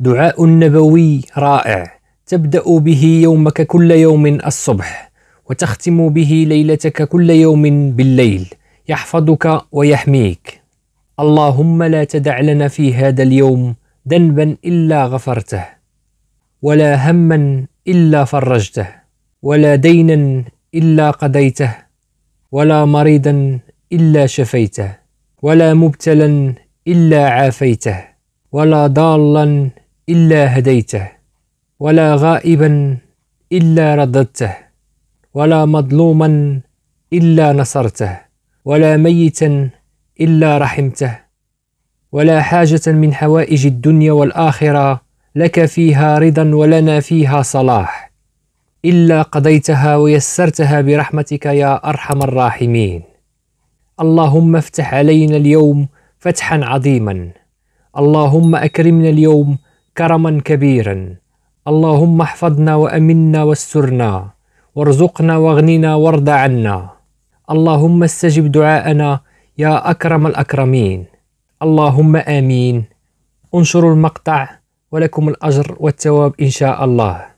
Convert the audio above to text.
دعاء نبوي رائع تبدأ به يومك كل يوم الصبح وتختم به ليلتك كل يوم بالليل يحفظك ويحميك اللهم لا تدع لنا في هذا اليوم ذنبا إلا غفرته ولا هما إلا فرجته ولا دينا إلا قضيته ولا مريضا إلا شفيته ولا مبتلا إلا عافيته ولا ضالا إلا هديته ولا غائبا إلا رددته ولا مظلوما إلا نصرته ولا ميتا إلا رحمته ولا حاجة من حوائج الدنيا والآخرة لك فيها رضا ولنا فيها صلاح إلا قضيتها ويسرتها برحمتك يا أرحم الراحمين اللهم افتح علينا اليوم فتحا عظيما اللهم أكرمنا اليوم كرما كبيرا اللهم احفظنا وامنا واسترنا وارزقنا واغننا وارض عنا اللهم استجب دعاءنا يا اكرم الاكرمين اللهم امين انشروا المقطع ولكم الاجر والثواب ان شاء الله